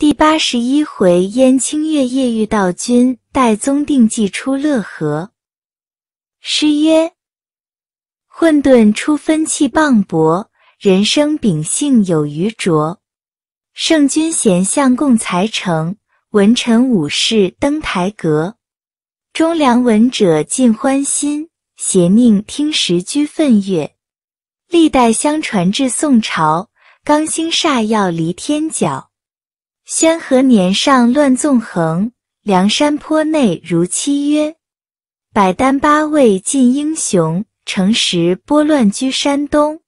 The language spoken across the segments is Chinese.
第八十一回，燕青月夜遇道君，代宗定计出乐和。诗曰：混沌初分气磅礴，人生秉性有余浊。圣君贤相共才成，文臣武士登台阁。忠良文者尽欢心，邪佞听时居愤乐。历代相传至宋朝，刚兴煞药离天角。宣和年上乱纵横，梁山坡内如契约，百单八位尽英雄。乘时拨乱居山东，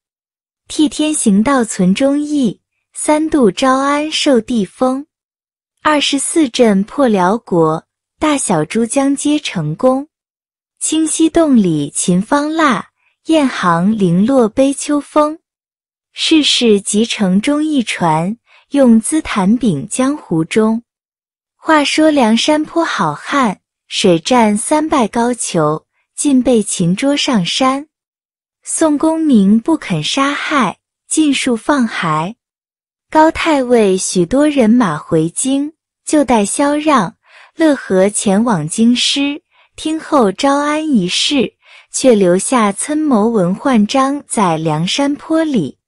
替天行道存忠义，三度招安受地封。二十四镇破辽国，大小诸将皆成功。清溪洞里秦方腊，雁行零落悲秋风。世事即成忠义传。用资弹柄，江湖中话说，梁山坡好汉水战三败高俅，尽被擒捉上山。宋公明不肯杀害，尽数放还。高太尉许多人马回京，就带萧让、乐和前往京师，听候招安一事，却留下参谋文焕章在梁山坡里。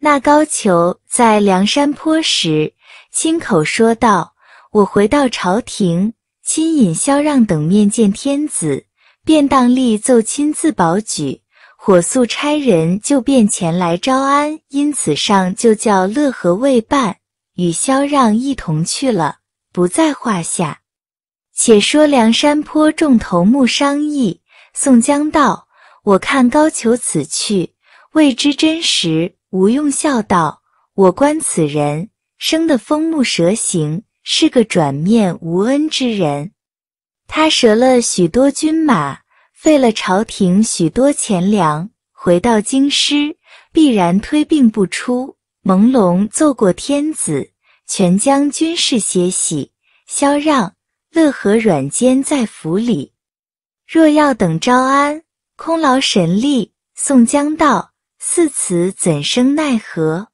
那高俅在梁山坡时，亲口说道：“我回到朝廷，亲引萧让等面见天子，便当立奏，亲自保举，火速差人就便前来招安。因此上就叫乐和未半与萧让一同去了，不在话下。”且说梁山坡众头目商议，宋江道：“我看高俅此去，未知真实。”吴用笑道：“我观此人，生的风目蛇形，是个转面无恩之人。他折了许多军马，费了朝廷许多钱粮，回到京师，必然推病不出。朦胧奏过天子，全将军士歇息。萧让、乐和、阮坚在府里，若要等招安，空劳神力。”宋江道。自此怎生奈何？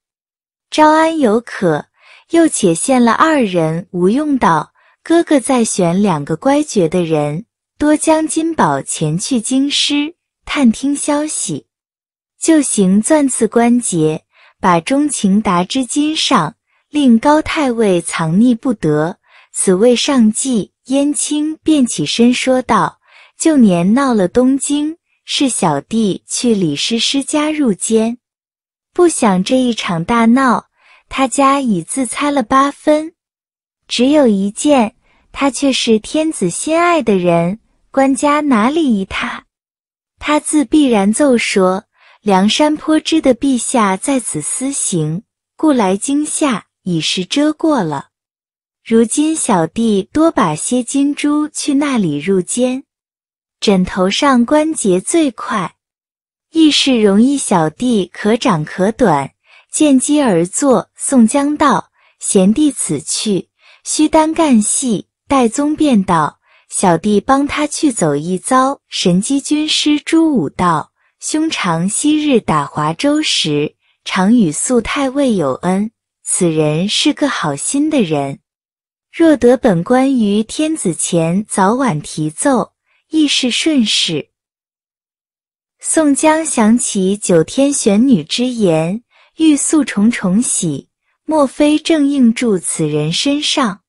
招安有可，又且现了二人无用。道哥哥再选两个乖觉的人，多将金宝前去京师探听消息，就行钻刺关节，把钟情达之金上，令高太尉藏匿不得。此谓上计。燕青便起身说道：“旧年闹了东京。”是小弟去李师师家入监，不想这一场大闹，他家已自猜了八分。只有一件，他却是天子心爱的人，官家哪里依他？他自必然奏说梁山坡知的陛下在此私行，故来惊吓，已是遮过了。如今小弟多把些金珠去那里入监。枕头上关节最快，意是容易。小弟可长可短，见机而作。宋江道：“贤弟此去，须单干系，戴宗便道：“小弟帮他去走一遭。”神机军师朱武道：“兄长昔日打华州时，常与素太尉有恩，此人是个好心的人，若得本官于天子前早晚提奏。”亦是顺势。宋江想起九天玄女之言，欲诉重重喜，莫非正应住此人身上？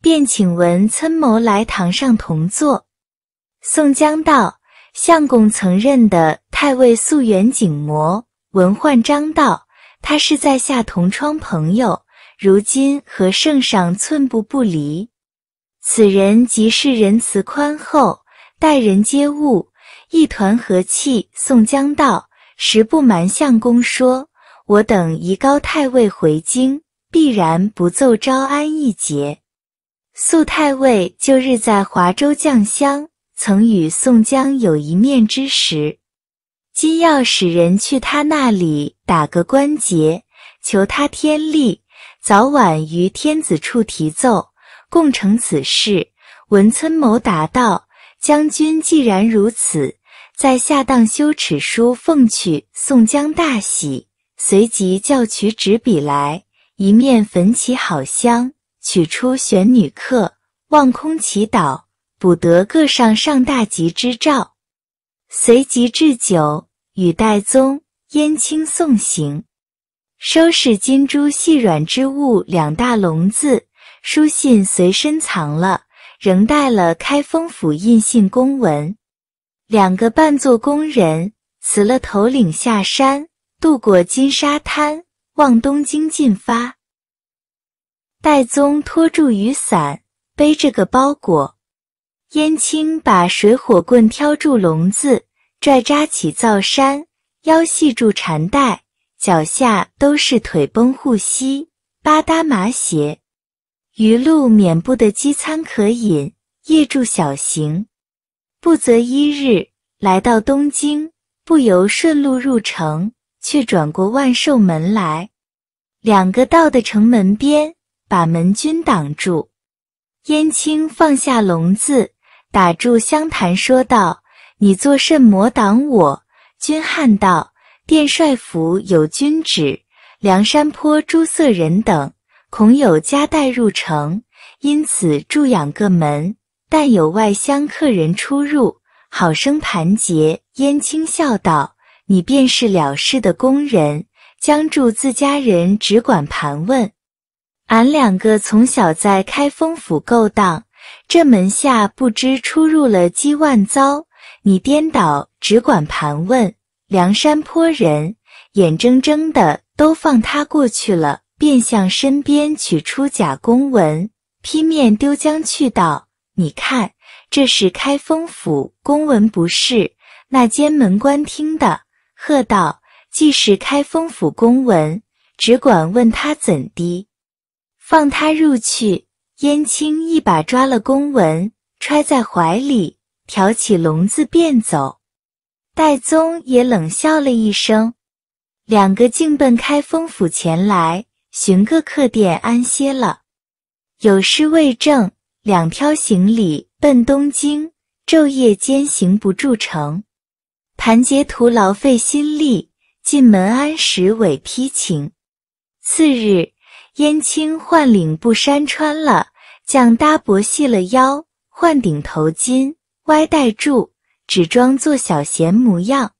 便请文参谋来堂上同坐。宋江道：“相公曾认的太尉素元景模文焕章道，他是在下同窗朋友，如今和圣上寸步不离。此人即是仁慈宽厚。”待人接物一团和气。宋江道：“实不瞒相公说，我等移高太尉回京，必然不奏招安一节。素太尉旧日在华州降乡，曾与宋江有一面之时，今要使人去他那里打个关节，求他天力，早晚于天子处提奏，共成此事。”文村谋答道。将军既然如此，在下当修耻书奉取。宋江大喜，随即叫取纸笔来，一面焚起好香，取出玄女客，望空祈祷，补得各上上大吉之兆。随即置酒与戴宗、燕青送行，收拾金珠细软之物两大笼子，书信随身藏了。仍带了开封府印信公文，两个扮作工人辞了头领下山，渡过金沙滩，往东京进发。戴宗拖住雨伞，背着个包裹；燕青把水火棍挑住笼子，拽扎起灶山，腰系住缠带，脚下都是腿绷护膝，八搭麻鞋。于路免不得饥餐渴饮，夜住小行，不择一日来到东京，不由顺路入城，却转过万寿门来。两个到的城门边，把门军挡住。燕青放下笼子，打住相谈，说道：“你做甚模挡我？”君汉道：“殿帅府有君旨，梁山坡诸色人等。”恐有家带入城，因此住养个门。但有外乡客人出入，好生盘结。燕青笑道：“你便是了事的工人，将住自家人，只管盘问。俺两个从小在开封府勾当，这门下不知出入了几万遭。你颠倒只管盘问。梁山坡人，眼睁睁的都放他过去了。”便向身边取出假公文，劈面丢将去道：“你看，这是开封府公文，不是那监门官听的。”喝道：“既是开封府公文，只管问他怎的，放他入去。”燕青一把抓了公文，揣在怀里，挑起笼子便走。戴宗也冷笑了一声，两个竟奔开封府前来。寻个客店安歇了，有诗为证：两挑行李奔东京，昼夜兼行不住城。盘结徒劳费心力，进门安时委披情。次日，燕青换领布衫穿了，将搭脖系了腰，换顶头巾，歪戴住，只装作小闲模样。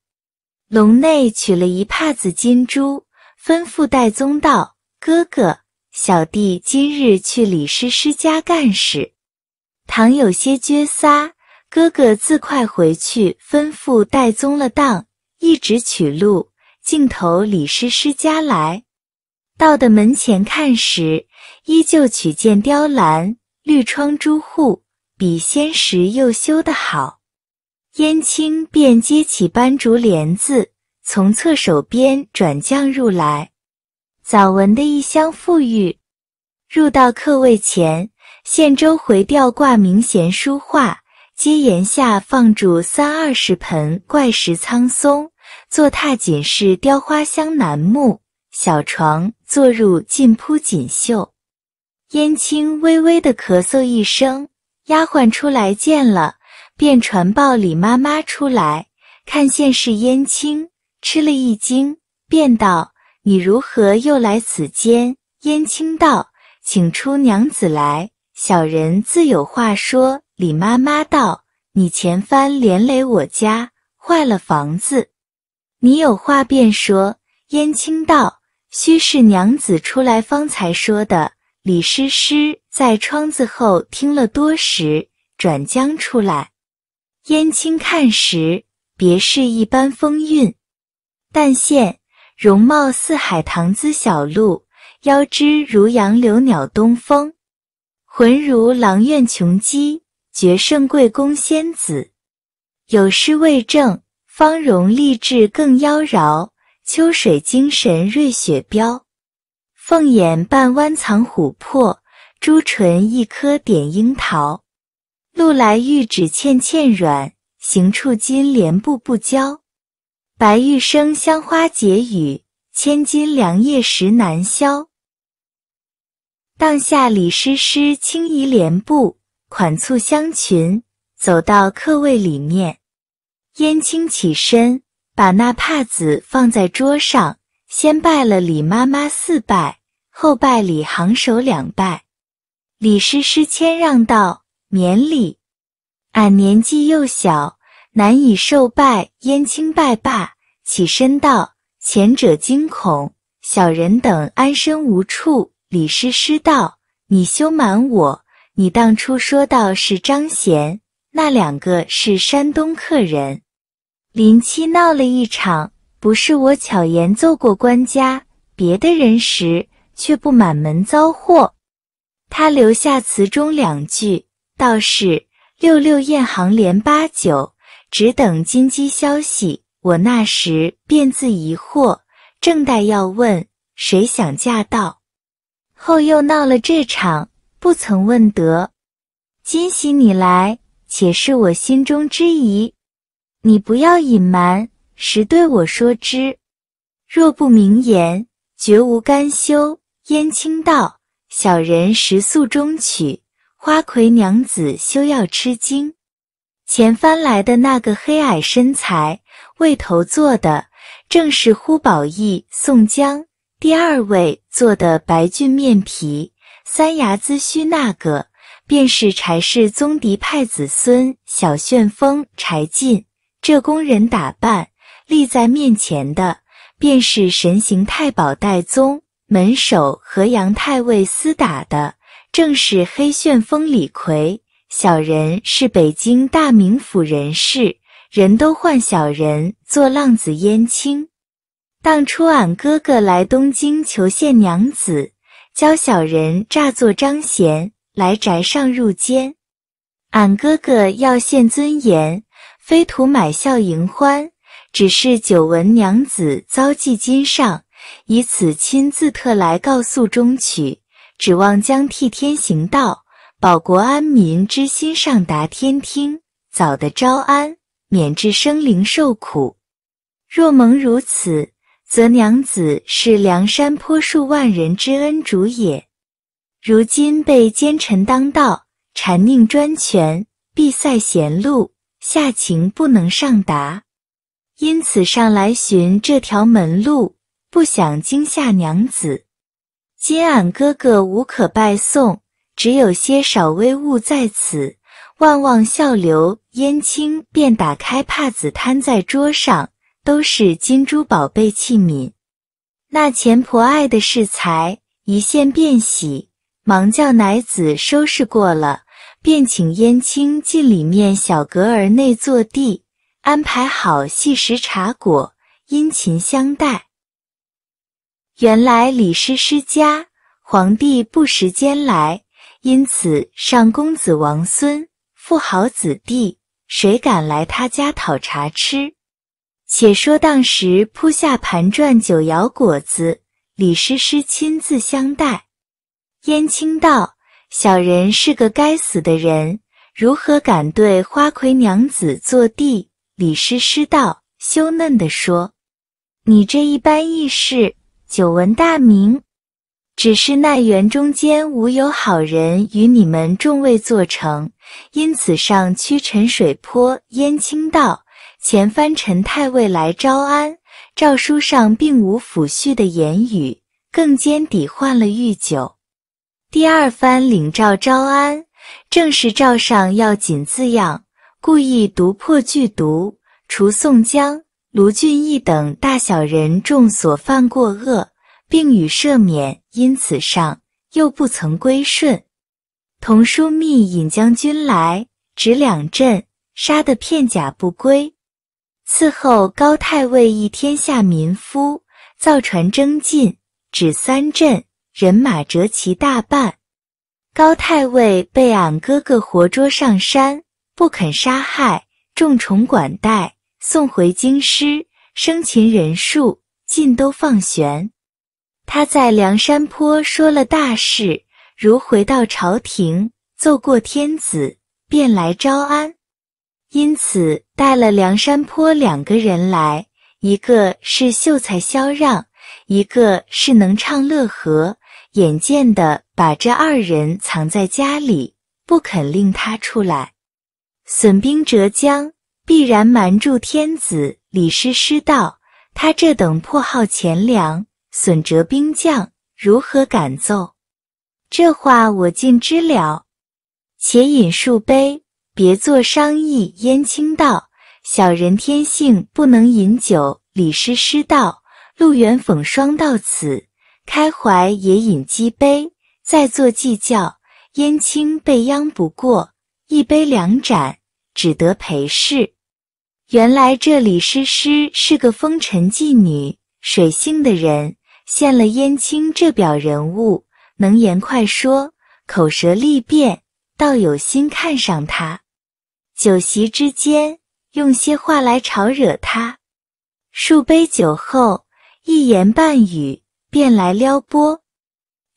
笼内取了一帕子金珠，吩咐戴宗道。哥哥，小弟今日去李师师家干事，倘有些撅撒，哥哥自快回去，吩咐戴宗了当，一直取路，径投李师师家来。到的门前看时，依旧取见雕栏，绿窗朱户，比先时又修得好。燕青便接起斑竹帘子，从侧手边转将入来。早闻的异乡富裕，入到客位前，县周回吊挂明贤书画，阶檐下放住三二十盆怪石苍松，坐榻仅是雕花香楠木，小床坐入尽铺锦绣。燕青微微的咳嗽一声，丫鬟出来见了，便传报李妈妈出来看现是燕青吃了一惊，便道。你如何又来此间？燕青道：“请出娘子来，小人自有话说。”李妈妈道：“你前番连累我家，坏了房子，你有话便说。”燕青道：“须是娘子出来方才说的。”李师师在窗子后听了多时，转将出来。燕青看时，别是一般风韵，但现。容貌似海棠姿小露，腰肢如杨柳袅东风。魂如阆苑琼姬，绝胜贵公仙子。有诗为证：芳容丽质更妖娆，秋水精神瑞雪标。凤眼半弯藏琥珀，朱唇一颗点樱桃。露来玉指欠欠软，行处金莲步步娇。白玉生香花解语，千金良夜时难消。当下李师师轻移莲步，款簇香裙，走到客位里面。燕青起身，把那帕子放在桌上，先拜了李妈妈四拜，后拜李行首两拜。李师师谦让道：“免礼，俺年纪又小。”难以受拜，燕青拜罢，起身道：“前者惊恐，小人等安身无处。”李师师道：“你休瞒我，你当初说道是张贤，那两个是山东客人。林七闹了一场，不是我巧言奏过官家，别的人时却不满门遭祸。他留下词中两句，倒是六六雁行连八九。”只等金鸡消息，我那时便自疑惑，正待要问，谁想驾到，后又闹了这场，不曾问得。今夕你来，且是我心中之疑，你不要隐瞒，实对我说之。若不明言，绝无干休。燕青道：“小人实诉中取，花魁娘子休要吃惊。”前翻来的那个黑矮身材，位头坐的正是呼保义宋江；第二位坐的白俊面皮、三牙髭须那个，便是柴氏宗嫡派子孙小旋风柴进。这工人打扮立在面前的，便是神行太保戴宗。门首和杨太尉厮打的，正是黑旋风李逵。小人是北京大名府人士，人都唤小人做浪子燕青。当初俺哥哥来东京求献娘子，教小人诈作张贤来宅上入监。俺哥哥要献尊严，非图买笑迎欢，只是久闻娘子遭忌今上，以此亲自特来告诉中取，指望将替天行道。保国安民之心上达天听，早得招安，免至生灵受苦。若蒙如此，则娘子是梁山坡数万人之恩主也。如今被奸臣当道，禅佞专权，闭塞贤路，下情不能上达，因此上来寻这条门路，不想惊吓娘子。今俺哥哥无可拜送。只有些少微物在此，万望笑留。燕青便打开帕子摊在桌上，都是金珠宝贝器皿。那钱婆爱的是财，一现便喜，忙叫奶子收拾过了，便请燕青进里面小阁儿内坐地，安排好细食茶果，殷勤相待。原来李师师家，皇帝不时间来。因此，上公子王孙、富豪子弟，谁敢来他家讨茶吃？且说当时铺下盘转九窑果子，李师师亲自相待。燕青道：“小人是个该死的人，如何敢对花魁娘子坐地？”李师师道，羞嫩的说：“你这一般义识，久闻大名。”只是那园中间无有好人与你们众位做成，因此上屈陈水泊燕青道：前番陈太尉来招安，诏书上并无抚恤的言语，更兼抵换了御酒。第二番领诏招安，正是诏上要紧字样，故意读破剧毒，除宋江、卢俊义等大小人众所犯过恶。并与赦免，因此上又不曾归顺。同枢密引将军来，指两阵杀得片甲不归。次后高太尉一天下民夫造船征进，指三镇，人马折其大半。高太尉被俺哥哥活捉上山，不肯杀害，重宠管待，送回京师，生擒人数尽都放悬。他在梁山坡说了大事，如回到朝廷奏过天子，便来招安。因此带了梁山坡两个人来，一个是秀才萧让，一个是能唱乐和。眼见的把这二人藏在家里，不肯令他出来。损兵折将，必然瞒住天子。李师师道，他这等破耗钱粮。损折兵将，如何敢奏？这话我尽知了。且饮数杯，别作商议。燕青道：“小人天性不能饮酒，李师师道：‘陆远讽双到此，开怀也饮几杯，再作计较。’燕青被央不过，一杯两盏，只得陪侍。原来这李师师是个风尘妓女，水性的人。”见了燕青这表人物，能言快说，口舌利辩，倒有心看上他。酒席之间，用些话来吵惹他。数杯酒后，一言半语便来撩拨。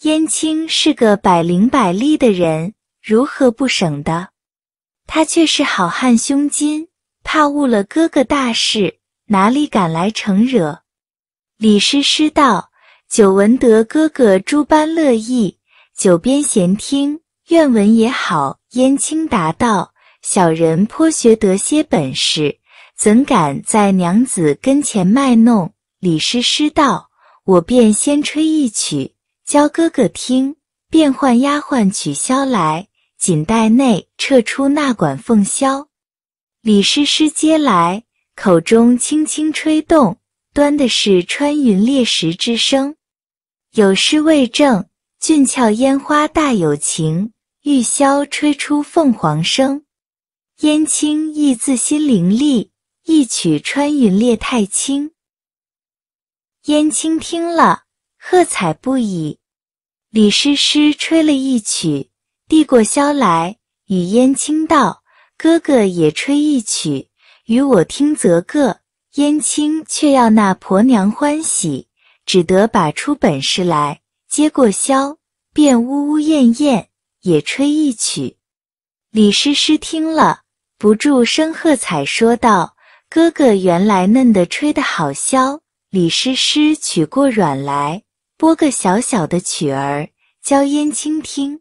燕青是个百灵百利的人，如何不省的？他却是好汉胸襟，怕误了哥哥大事，哪里敢来承惹？李师师道。久闻得哥哥诸般乐意，久边闲听，愿闻也好。燕青答道：“小人颇学得些本事，怎敢在娘子跟前卖弄？”李师师道：“我便先吹一曲，教哥哥听。便唤丫鬟取箫来，锦袋内撤出那管凤箫。”李师师接来，口中轻轻吹动，端的是穿云裂石之声。有诗为证：俊俏烟花大有情，玉箫吹出凤凰声。烟青亦自心灵力，一曲穿云裂太清。燕青听了，喝彩不已。李师师吹了一曲，递过箫来，与燕青道：“哥哥也吹一曲，与我听则个。”燕青却要那婆娘欢喜。只得把出本事来，接过箫，便呜呜咽咽也吹一曲。李师师听了，不住声喝彩，说道：“哥哥原来嫩的吹的好箫。”李师师取过软来，拨个小小的曲儿教燕青听，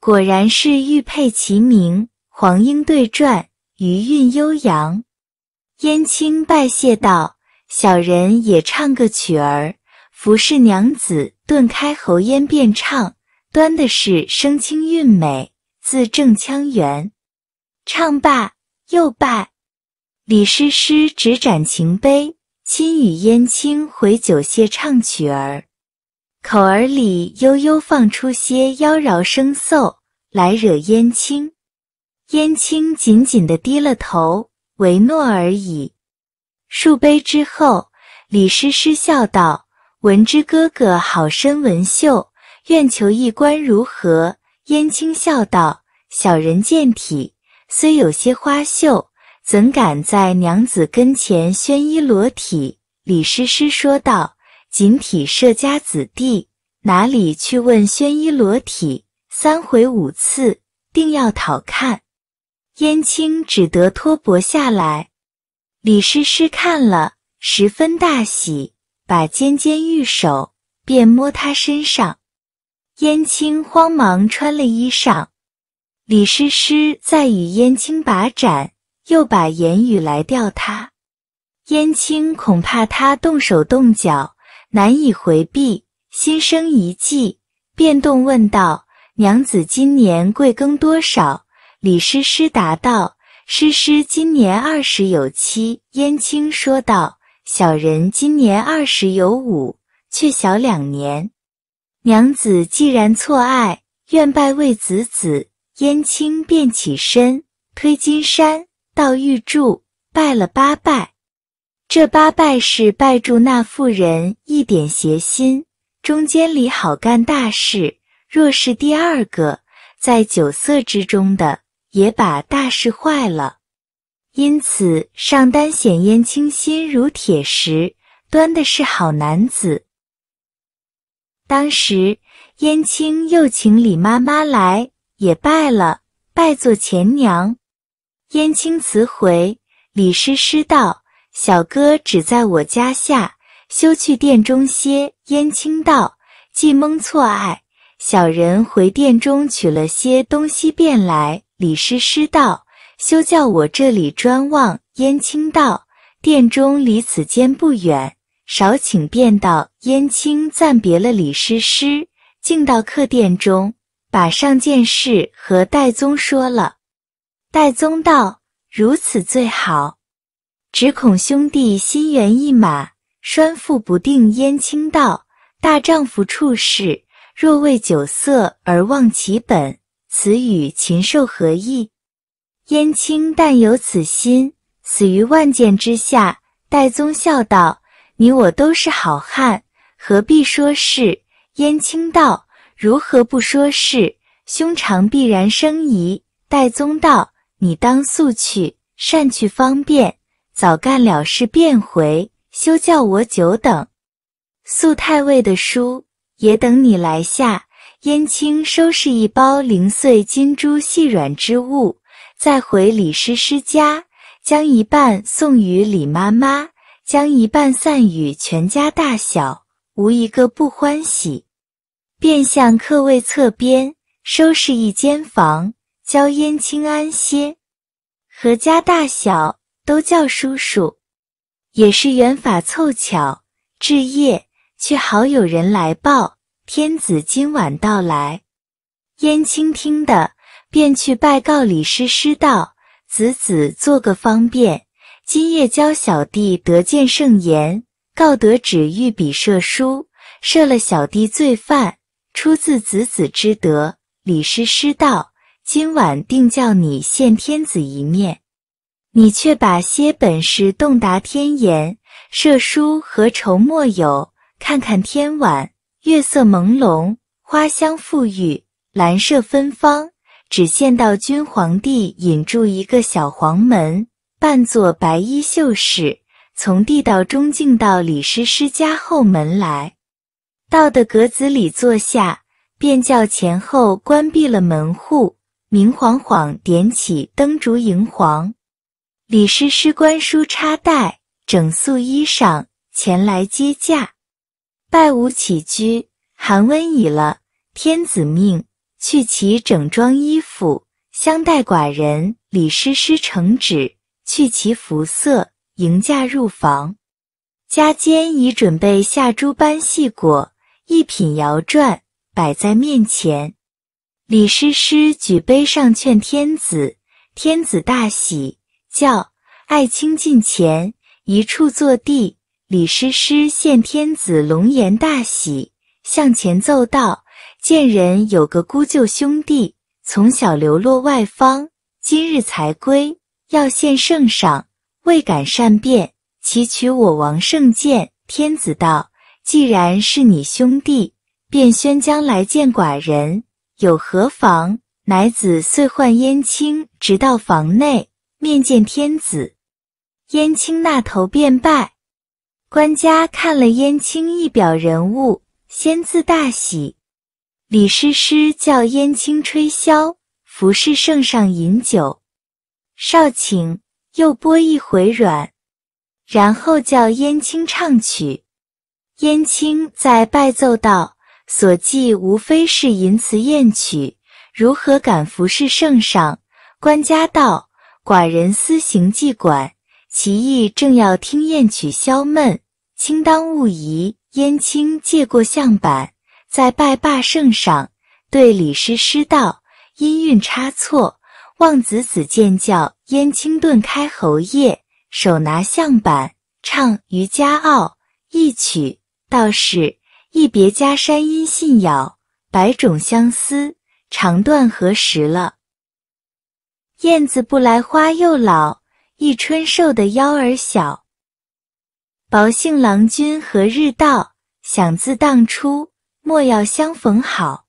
果然是玉佩齐鸣，黄莺对啭，余韵悠扬。燕青拜谢道：“小人也唱个曲儿。”服侍娘子顿开喉咽，便唱，端的是声清韵美，字正腔圆。唱罢又拜，李师师执盏擎杯，亲与燕青回酒谢唱曲儿，口儿里悠悠放出些妖娆声嗽来惹燕青。燕青紧紧的低了头，唯诺而已。数杯之后，李师师笑道。闻之，哥哥好身文秀，愿求一官如何？燕青笑道：“小人健体，虽有些花绣，怎敢在娘子跟前宣衣裸体？”李师师说道：“仅体社家子弟，哪里去问宣衣裸体？三回五次，定要讨看。”燕青只得脱钵下来。李师师看了，十分大喜。把尖尖玉手便摸他身上，燕青慌忙穿了衣裳。李师师再与燕青把盏，又把言语来吊他。燕青恐怕他动手动脚难以回避，心生一计，便动问道：“娘子今年贵庚多少？”李师师答道：“师师今年二十有七。”燕青说道。小人今年二十有五，却小两年。娘子既然错爱，愿拜为子子。燕青便起身，推金山，倒玉柱，拜了八拜。这八拜是拜住那妇人一点邪心，中间里好干大事。若是第二个在酒色之中的，也把大事坏了。因此，上丹显燕青心如铁石，端的是好男子。当时，燕青又请李妈妈来，也拜了，拜做前娘。燕青辞回，李师师道：“小哥只在我家下，休去殿中歇。”燕青道：“既蒙错爱，小人回殿中取了些东西便来。”李师师道。休叫我这里专望燕青道，殿中离此间不远，少请便道。燕青暂别了李师师，进到客殿中，把上件事和戴宗说了。戴宗道：“如此最好，只恐兄弟心猿意马，拴缚不定。”燕青道：“大丈夫处事，若为酒色而忘其本，此与禽兽何异？”燕青但有此心，死于万箭之下。戴宗笑道：“你我都是好汉，何必说是？”燕青道：“如何不说事？兄长必然生疑。”戴宗道：“你当速去，善去方便，早干了事便回，休叫我久等。素太尉的书也等你来下。”燕青收拾一包零碎金珠细软之物。再回李师师家，将一半送与李妈妈，将一半散与全家大小，无一个不欢喜。便向客位侧边收拾一间房，教燕青安歇。何家大小都叫叔叔，也是缘法凑巧。至夜，却好有人来报，天子今晚到来。燕青听得。便去拜告李师师道，子子做个方便，今夜教小弟得见圣颜。告得旨，御比赦书，赦了小弟罪犯，出自子子之德。李师师道，今晚定叫你现天子一面，你却把些本事动达天言，赦书何愁莫有？看看天晚，月色朦胧，花香馥郁，兰麝芬芳。只见到君皇帝引住一个小黄门，扮作白衣秀士，从地道中进到李师师家后门来，到的格子里坐下，便叫前后关闭了门户，明晃晃点起灯烛荧黄。李师师官梳插带，整素衣裳，前来接驾，拜吾起居，寒温已了，天子命。去其整装衣服，相待寡人。李师师呈旨，去其服色，迎驾入房。家间已准备下诸般细果一品肴馔，摆在面前。李师师举杯上劝天子，天子大喜，叫爱卿近前，一处坐地。李师师见天子龙颜大喜，向前奏道。见人有个姑舅兄弟，从小流落外方，今日才归，要献圣上，未敢善变，祈取我王圣剑。天子道：“既然是你兄弟，便宣将来见寡人，有何妨？”乃子遂唤燕青，直到房内面见天子。燕青那头便拜。官家看了燕青一表人物，先自大喜。李师师叫燕青吹箫，服侍圣上饮酒。少顷，又拨一回软，然后叫燕青唱曲。燕青在拜奏道：“所记无非是淫词艳曲，如何敢服侍圣上？”官家道：“寡人私行妓馆，其意正要听艳曲消闷，卿当勿疑。”燕青借过相板。在拜罢圣上，对李师师道：“音韵差错，望子子见教。”燕青顿开喉叶，手拿象板唱《渔家傲》一曲。道士一别家山，音信杳，百种相思，长断何时了？燕子不来，花又老，一春瘦的腰儿小。薄幸郎君何日到？想自当初。莫要相逢好，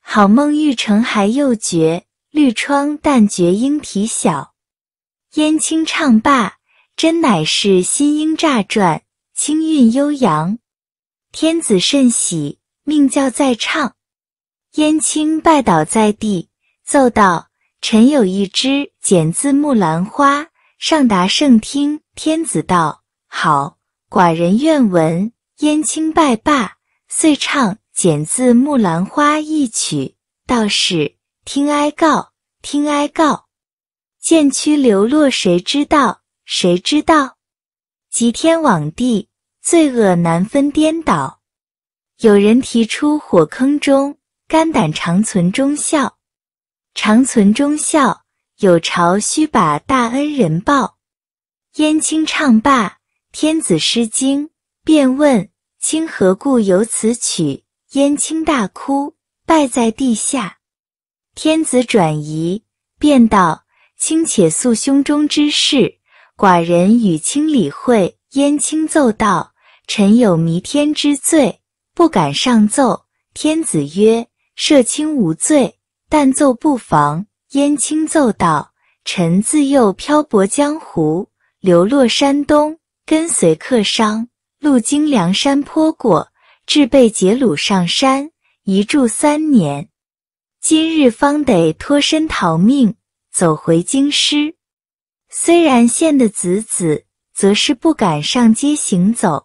好梦欲成还又觉。绿窗但觉莺啼晓，燕青唱罢，真乃是新莺乍啭，清韵悠扬。天子甚喜，命教再唱。燕青拜倒在地，奏道：“臣有一枝剪字木兰花，上达圣听。”天子道：“好，寡人愿闻。”燕青拜罢。遂唱《减字木兰花》一曲，道士听哀告，听哀告，渐趋流落谁知道？谁知道？极天罔地，罪恶难分颠倒。有人提出火坑中，肝胆长存忠孝，长存忠孝，有朝须把大恩人报。燕青唱罢，天子失惊，便问。卿何故有此曲？燕青大哭，拜在地下。天子转移，便道：“卿且诉胸中之事，寡人与卿理会。”燕青奏道：“臣有弥天之罪，不敢上奏。”天子曰：“赦卿无罪，但奏不妨。”燕青奏道：“臣自幼漂泊江湖，流落山东，跟随客商。”路经梁山坡过，至被劫掳上山，一住三年，今日方得脱身逃命，走回京师。虽然现的子子，则是不敢上街行走，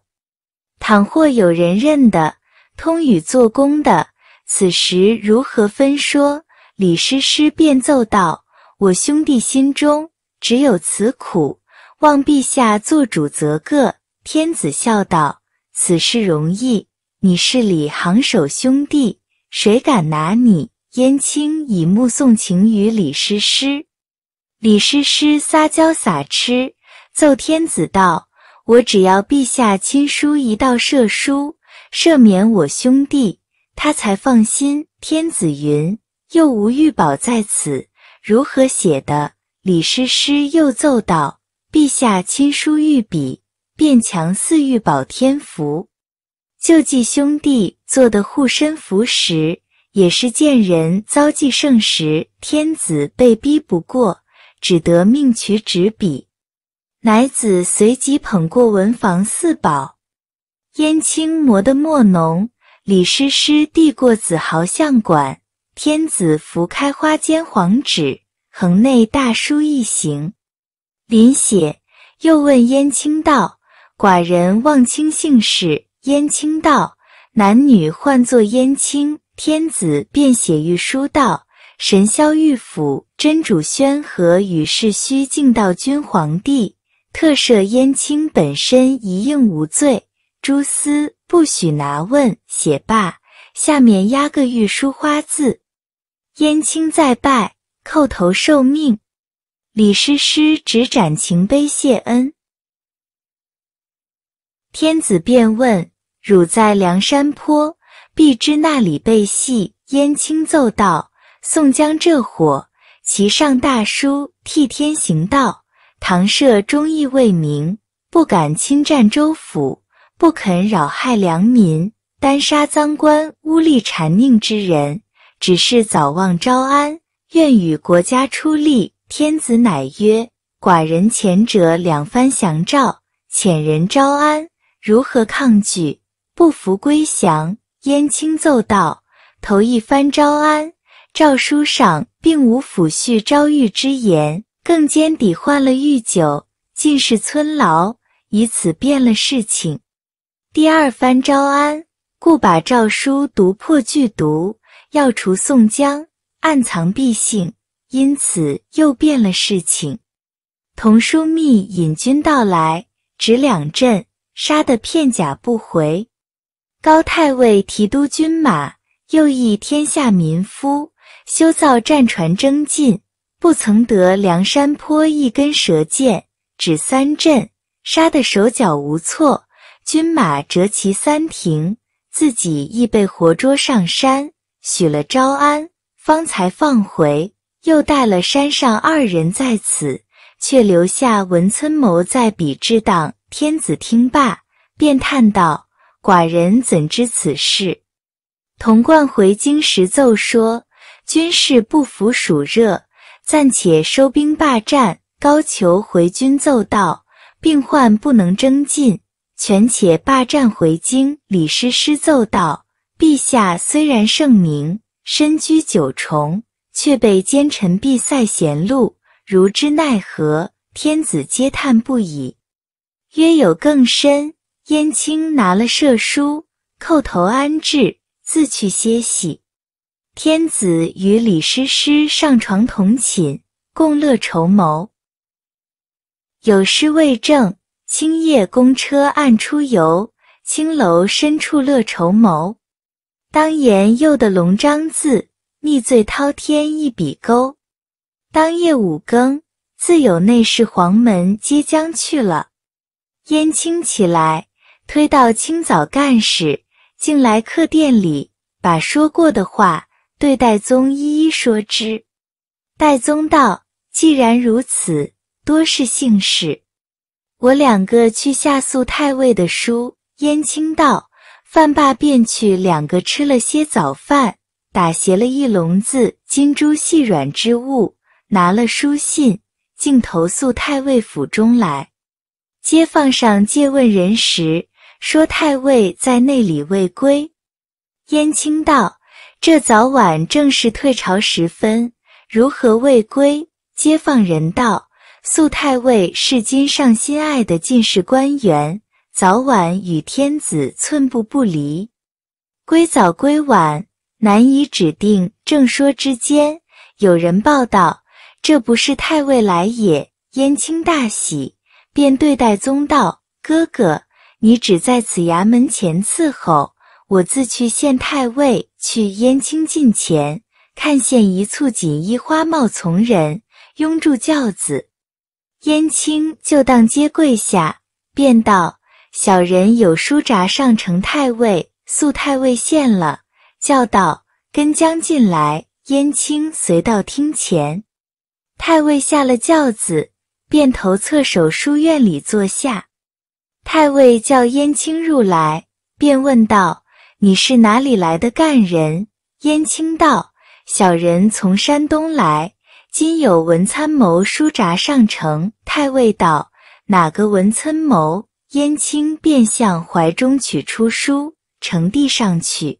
倘或有人认得通语做工的，此时如何分说？李师师便奏道：“我兄弟心中只有此苦，望陛下做主则个。”天子笑道：“此事容易，你是李行首兄弟，谁敢拿你？”燕青以目送情于李师师，李师师撒娇撒痴，奏天子道：“我只要陛下亲书一道赦书，赦免我兄弟，他才放心。”天子云：“又无玉宝在此，如何写的？”李师师又奏道：“陛下亲书御笔。”变强似玉宝天符，救济兄弟做的护身符时，也是见人遭际盛时，天子被逼不过，只得命取纸笔，乃子随即捧过文房四宝，燕青磨的墨浓，李师师递过紫毫相管，天子拂开花间黄纸，横内大书一行，临写，又问燕青道。寡人望清姓氏，燕青道，男女唤作燕青。天子便写御书道：神霄玉府真主宣和与世虚敬道君皇帝特赦燕青本身一应无罪，诸司不许拿问。写罢，下面压个玉书花字。燕青再拜叩头受命。李师师执盏擎杯谢恩。天子便问：“汝在梁山坡，必知那里被戏。”燕青奏道：“宋江这伙，其上大叔替天行道，唐赦忠义为名，不敢侵占州府，不肯扰害良民，单杀赃官污吏谗佞之人，只是早望招安，愿与国家出力。”天子乃曰：“寡人前者两番降诏，遣人招安。”如何抗拒不服归降？燕青奏道：“头一番招安诏书上并无抚恤招遇之言，更兼抵换了御酒，尽是村醪，以此变了事情。第二番招安，故把诏书读破剧毒，要除宋江，暗藏必性，因此又变了事情。”同枢密引军到来，指两阵。杀得片甲不回，高太尉提督军马，又役天下民夫修造战船，征进不曾得梁山坡一根蛇箭，只三阵杀得手脚无措，军马折其三庭，自己亦被活捉上山，许了招安，方才放回，又带了山上二人在此，却留下文村谋在彼置当。天子听罢，便叹道：“寡人怎知此事？”童贯回京时奏说：“军士不服暑热，暂且收兵罢战。”高俅回军奏道：“病患不能征进，权且罢战回京。”李师师奏道：“陛下虽然圣明，身居九重，却被奸臣闭塞贤禄，如之奈何？”天子皆叹不已。约有更深，燕青拿了赦书，叩头安置，自去歇息。天子与李师师上床同寝，共乐筹谋。有诗为证：“清夜公车暗出游，青楼深处乐筹谋。当言又得龙章字，逆醉滔天一笔勾。”当夜五更，自有内侍黄门接将去了。燕青起来，推到清早干事，进来客店里，把说过的话对戴宗一一说之。戴宗道：“既然如此，多是幸事。”我两个去下诉太尉的书。燕青道：“饭罢便去，两个吃了些早饭，打携了一笼子金珠细软之物，拿了书信，竟投宿太尉府中来。”街坊上借问人时，说太尉在内里未归。燕青道：“这早晚正是退朝时分，如何未归？”街坊人道：“素太尉是今上心爱的进士官员，早晚与天子寸步不离，归早归晚难以指定。正说之间，有人报道：这不是太尉来也。燕青大喜。”便对戴宗道：“哥哥，你只在此衙门前伺候，我自去县太尉去燕青近前看。见一簇锦衣花帽从人拥住轿子，燕青就当街跪下，便道：‘小人有书札上呈太尉，速太尉献了，叫道：跟将进来。’燕青随到厅前，太尉下了轿子。”便投侧手，书院里坐下。太尉叫燕青入来，便问道：“你是哪里来的干人？”燕青道：“小人从山东来，今有文参谋书札上呈。”太尉道：“哪个文参谋？”燕青便向怀中取出书，呈递上去。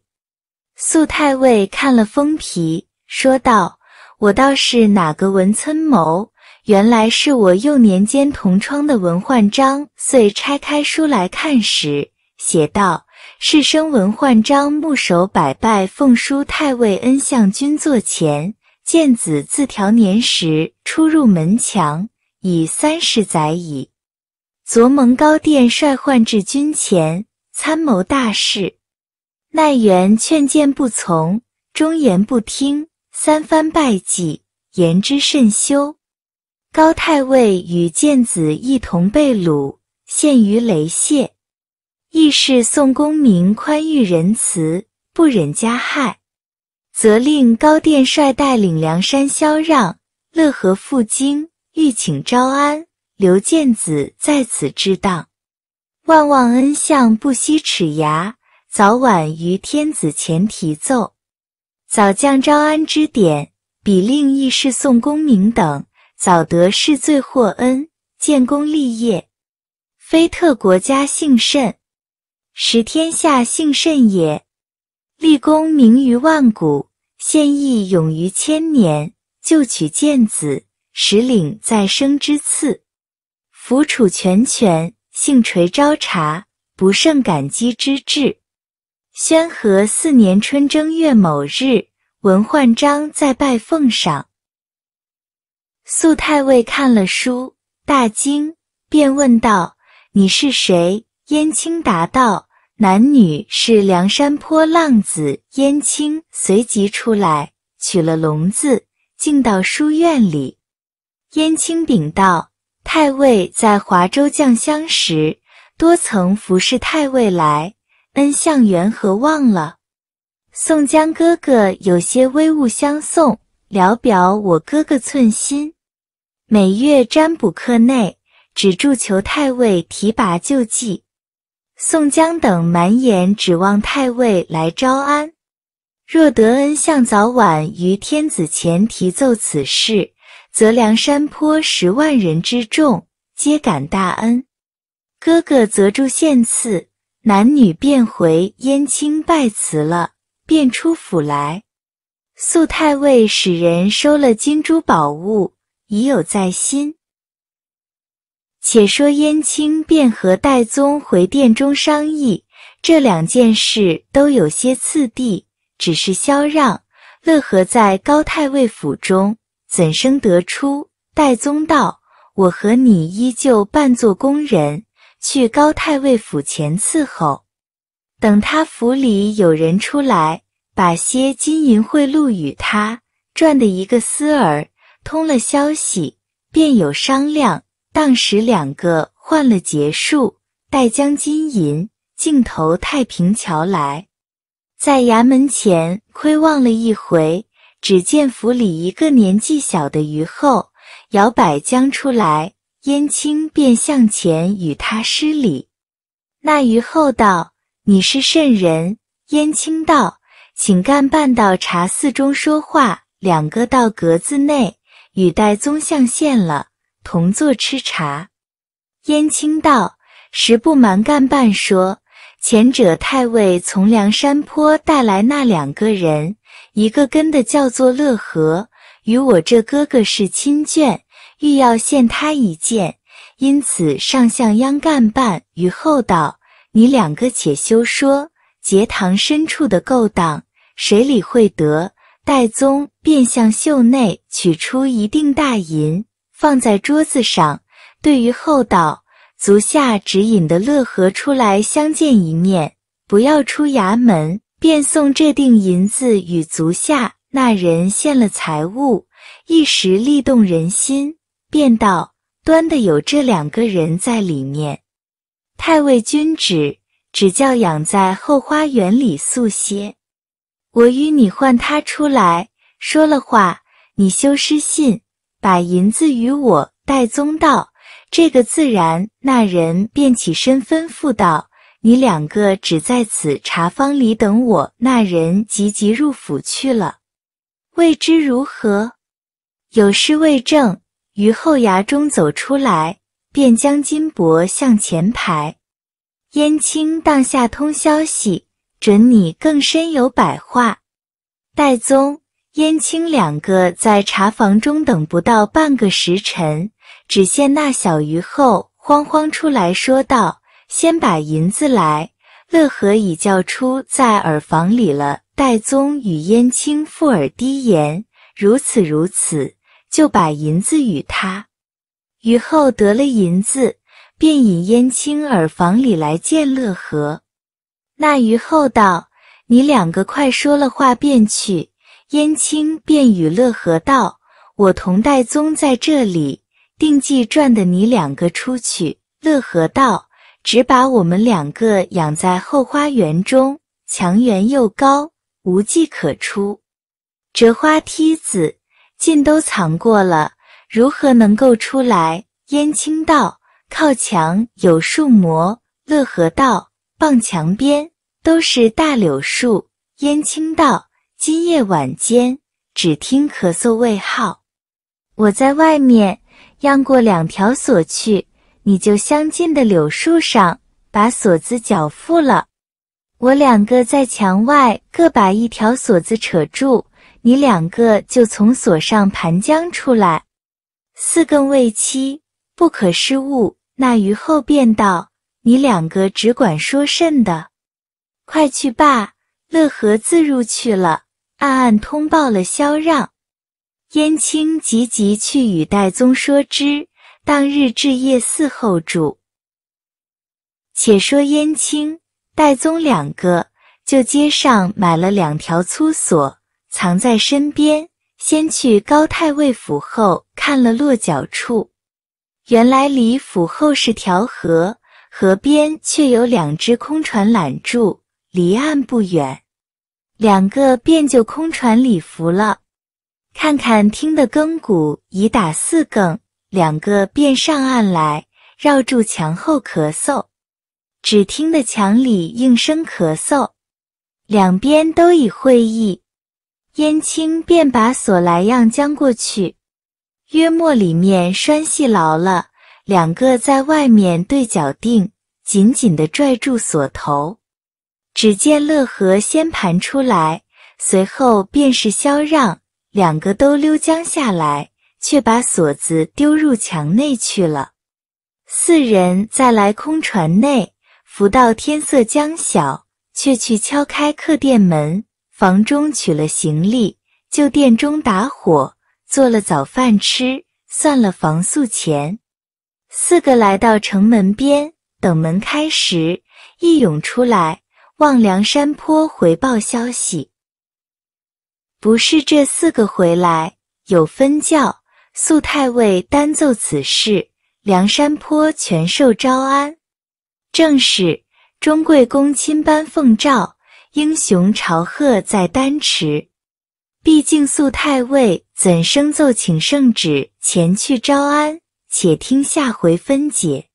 素太尉看了封皮，说道：“我倒是哪个文参谋？”原来是我幼年间同窗的文焕章，遂拆开书来看时，写道：“士生文焕章，木首百拜奉书，太尉恩相君座前，见子自调年时出入门墙，已三十载矣。昨蒙高殿帅唤至君前，参谋大事。奈元劝谏不从，忠言不听，三番败绩，言之甚羞。”高太尉与建子一同被掳，陷于雷泄。亦是宋公明宽裕仁慈，不忍加害，责令高殿帅带领梁山萧让、乐和赴京，欲请招安。留建子在此之当，万望恩相不惜齿牙，早晚于天子前提奏，早降招安之典。比令亦是宋公明等。早得世罪获恩，建功立业，非特国家幸甚，实天下幸甚也。立功名于万古，献义勇于千年，旧取剑子，实领再生之赐。福楚全权，幸垂朝察，不胜感激之至。宣和四年春正月某日，文焕章再拜奉上。素太尉看了书，大惊，便问道：“你是谁？”燕青答道：“男女是梁山坡浪子。”燕青随即出来，取了笼子，进到书院里。燕青禀道：“太尉在华州将乡时，多曾服侍太尉来，恩相缘何忘了？宋江哥哥有些微物相送，聊表我哥哥寸心。”每月占卜课内，只祝求太尉提拔救济。宋江等满眼指望太尉来招安，若得恩向早晚于天子前提奏此事，则梁山坡十万人之众皆感大恩。哥哥则助献赐，男女便回燕青拜辞了，便出府来。素太尉使人收了金珠宝物。已有在心。且说燕青便和戴宗回殿中商议，这两件事都有些次第，只是萧让、乐和在高太尉府中，怎生得出？戴宗道：“我和你依旧扮作工人，去高太尉府前伺候，等他府里有人出来，把些金银贿赂与他，赚的一个私儿。”通了消息，便有商量。当时两个换了结束，带将金银，径投太平桥来，在衙门前窥望了一回，只见府里一个年纪小的余后摇摆将出来，燕青便向前与他施礼。那余后道：“你是甚人？”燕青道：“请干办到茶肆中说话。”两个到格子内。与戴宗相见了，同坐吃茶。燕青道：“实不瞒干办说，前者太尉从梁山坡带来那两个人，一个跟的叫做乐和，与我这哥哥是亲眷，欲要献他一件，因此上向央干办与后道。你两个且休说结堂深处的勾当，谁理会得？”戴宗便向袖内取出一锭大银，放在桌子上，对于后道：“足下指引的乐和出来相见一面，不要出衙门。”便送这锭银子与足下。那人献了财物，一时力动人心，便道：“端的有这两个人在里面。”太尉君旨，只叫养在后花园里宿歇。我与你唤他出来，说了话，你修失信，把银子与我。带宗道：“这个自然。”那人便起身吩咐道：“你两个只在此茶坊里等我。”那人急急入府去了。未知如何，有诗为证：于后衙中走出来，便将金帛向前排。燕青当下通消息。准你更深有百话。戴宗、燕青两个在茶房中等不到半个时辰，只见那小鱼后慌慌出来说道：“先把银子来。”乐和已叫出在耳房里了。戴宗与燕青附耳低言：“如此如此。”就把银子与他。于后得了银子，便引燕青耳房里来见乐和。那虞后道，你两个快说了话便去。燕青便与乐和道：“我同戴宗在这里，定计赚的你两个出去。”乐和道：“只把我们两个养在后花园中，墙垣又高，无计可出。折花梯子尽都藏过了，如何能够出来？”燕青道：“靠墙有树模。”乐和道。傍墙边都是大柳树，燕青道。今夜晚间，只听咳嗽未号。我在外面央过两条锁去，你就相近的柳树上把锁子脚缚了。我两个在墙外各把一条锁子扯住，你两个就从锁上盘江出来。四更未七，不可失误。那于后便道。你两个只管说甚的，快去罢。乐和自入去了，暗暗通报了萧让。燕青急急去与戴宗说知。当日至夜伺候住。且说燕青、戴宗两个，就街上买了两条粗索，藏在身边，先去高太尉府后看了落脚处。原来离府后是条河。河边却有两只空船揽住，离岸不远，两个便就空船里浮了。看看听得更鼓已打四更，两个便上岸来，绕住墙后咳嗽。只听得墙里应声咳嗽，两边都已会意，燕青便把索来样将过去，约莫里面拴系牢了。两个在外面对角定，紧紧地拽住锁头。只见乐和先盘出来，随后便是萧让，两个都溜江下来，却把锁子丢入墙内去了。四人在来空船内，浮到天色将晓，却去敲开客店门，房中取了行李，就店中打火，做了早饭吃，算了房宿钱。四个来到城门边，等门开时一涌出来，望梁山坡回报消息。不是这四个回来有分教，宿太尉单奏此事，梁山坡全受招安。正是中贵公亲班奉诏，英雄朝贺在丹池。毕竟宿太尉怎生奏请圣旨前去招安？且听下回分解。